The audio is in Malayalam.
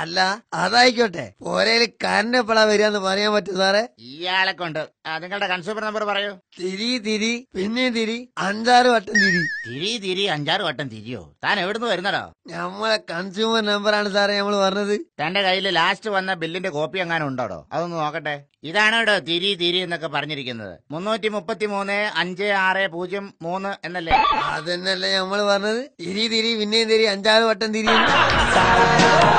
അല്ല അതായിക്കോട്ടെ ഒരേ കാരന് എപ്പോഴാ വരികയെന്ന് പറയാൻ പറ്റും സാറേ ഇയാളെ കൊണ്ട് നിങ്ങളുടെ കൺസ്യൂമർ നമ്പർ പറയൂ തിരി തിരി പിന്നെയും തിരി അഞ്ചാറ് വട്ടം തിരി തിരി തിരി അഞ്ചാറ് വട്ടം തിരിയോ താൻ എവിടുന്ന് വരുന്നടോ നമ്മളെ കൺസ്യൂമർ നമ്പറാണ് സാറേ നമ്മൾ പറഞ്ഞത് തന്റെ കയ്യിൽ ലാസ്റ്റ് വന്ന ബില്ലിന്റെ കോപ്പി എങ്ങാനും ഉണ്ടോടോ അതൊന്ന് നോക്കട്ടെ ഇതാണോ കേട്ടോ തിരി തിരി എന്നൊക്കെ പറഞ്ഞിരിക്കുന്നത് മുന്നൂറ്റി മുപ്പത്തി മൂന്ന് അഞ്ച് ആറ് പൂജ്യം മൂന്ന് എന്നല്ലേ അതെന്നല്ലേ നമ്മൾ പറഞ്ഞത് തിരി തിരി പിന്നെയും തിരി അഞ്ചാറ് വട്ടം തിരി